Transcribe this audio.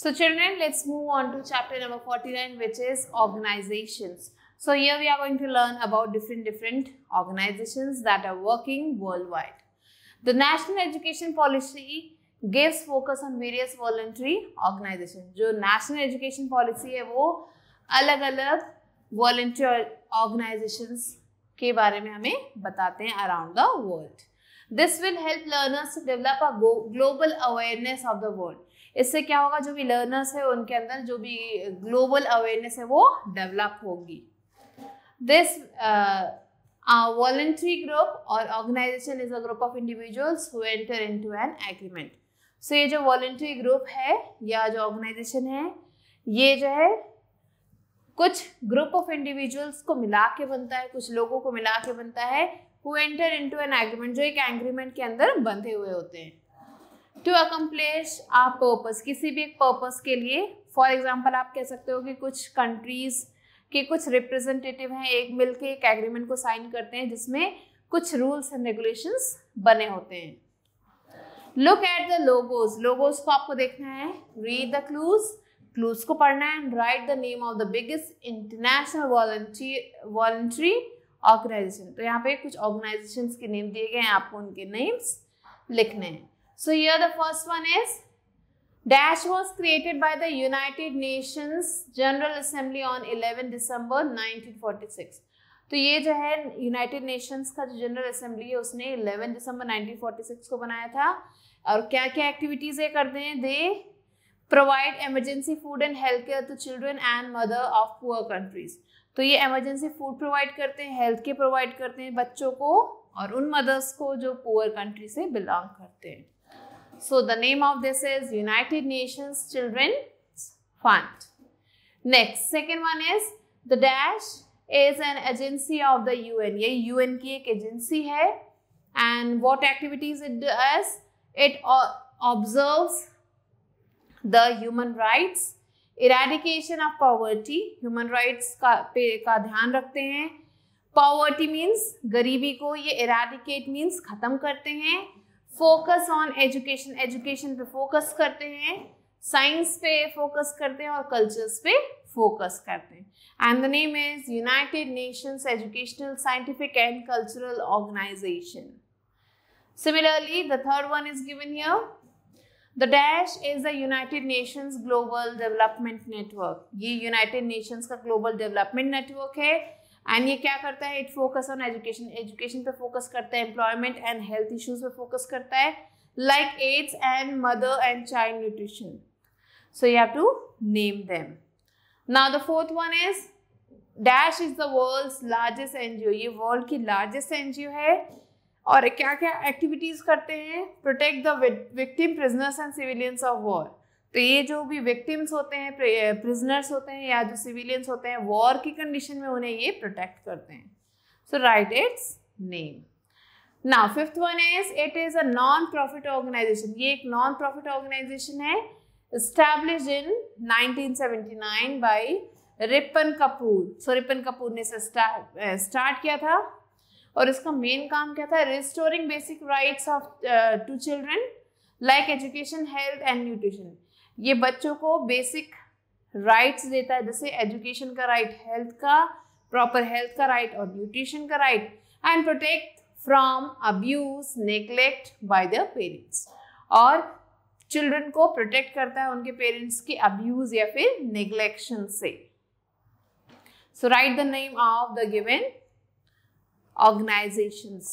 So children, let's move on to chapter number 49 which is organizations. So here we are going to learn about different different organizations that are working worldwide. The National Education Policy gives focus on various voluntary organizations. जो National Education Policy है वो अलग अलग volunteer organizations के बारे में हमें बताते हैं around the world. This will help learners to develop a global awareness of the world. इससे क्या होगा जो भी लर्नर्स है उनके अंदर जो भी ग्लोबल अवेयरनेस है वो डेवलप होगी दिस वॉलेंट्री ग्रुप और organisation is a group of individuals who enter to an agreement so ये जो वॉलेंट्री ग्रुप है या जो ऑर्गेनाइजेशन है ये जो है कुछ ग्रुप ऑफ इंडिविजुअल्स को मिला के बनता है कुछ लोगों को मिला के बनता है who enter to an agreement जो एक एग्रीमेंट के अंदर बंधे हुए होते हैं टू अकम्पलिश आ पर्पज किसी भी एक पर्पज के लिए फॉर एग्जाम्पल आप कह सकते हो कि कुछ कंट्रीज के कुछ रिप्रेजेंटेटिव हैं एक मिल के एक एग्रीमेंट को साइन करते हैं जिसमें कुछ रूल्स एंड रेगुलेशंस बने होते हैं look at the logos logos को आपको देखना है रीड द क्लूज क्लूज को पढ़ना है write the name of the biggest international voluntary organisation तो यहाँ पे कुछ ऑर्गेनाइजेशन के नेम दिए गए हैं आपको उनके नेम्स लिखने हैं So here the first one is Dash was created by the United Nations General Assembly on 11 December 1946. तो ये जो है यूनाइटेड नेशंस का जो जनरल असेंबली है उसने 11 दिसंबर 1946 को बनाया था और क्या क्या एक्टिविटीज ये करते हैं they provide emergency food and health care to children and mother of poor countries तो ये इमरजेंसी फूड प्रोवाइड करते हैं हेल्थ केयर प्रोवाइड करते हैं बच्चों को और उन मदर्स को जो पुअर कंट्री से बिलोंग करते हैं So the name of this is United Nations children Fund. Next, second one is the dash is an agency of the UN. ye UN ki ek agency hai and what activities it does? It observes the human rights, eradication of poverty, human rights ka pe ka dhyan rakhte hain poverty means गरीबी को ये eradicate means खत्म करते हैं focus on education education पे focus करते हैं science पे फोकस करते हैं और कल्चर्स पे फोकस करते हैं and the name is United Nations Educational Scientific and Cultural Organisation similarly the third one is given here the dash is the united nations global development network ye united nations ka global development network hai and ये क्या करता है it focus on education education पे focus करता है employment and health issues पे focus करता है like AIDS and mother and child nutrition so you have to name them now the fourth one is dash is the world largest NGO ये world की largest NGO है और क्या क्या activities करते हैं protect the victim prisoners and civilians of war तो ये जो भी विक्टिम्स होते हैं प्रिजनर्स eh, होते हैं या जो सिविलियंस होते हैं वॉर की कंडीशन में उन्हें ये प्रोटेक्ट करते हैं सो राइट इट्स नेम ना fifth one is it is a non profit organisation ये एक नॉन प्रॉफिट ऑर्गेनाइजेशन है established in 1979 by Ripan Kapoor so Ripan Kapoor ने स्टार्ट eh, किया था और इसका मेन काम क्या था restoring basic rights of to children like education health and nutrition ये बच्चों को बेसिक राइट्स देता है जैसे एजुकेशन का राइट हेल्थ का प्रॉपर हेल्थ का राइट और न्यूट्रिशन का right and protect from abuse neglect by the parents और चिल्ड्रन को प्रोटेक्ट करता है उनके पेरेंट्स के अब्यूज या फिर नेग्लेक्शन से so write the name of the given organisations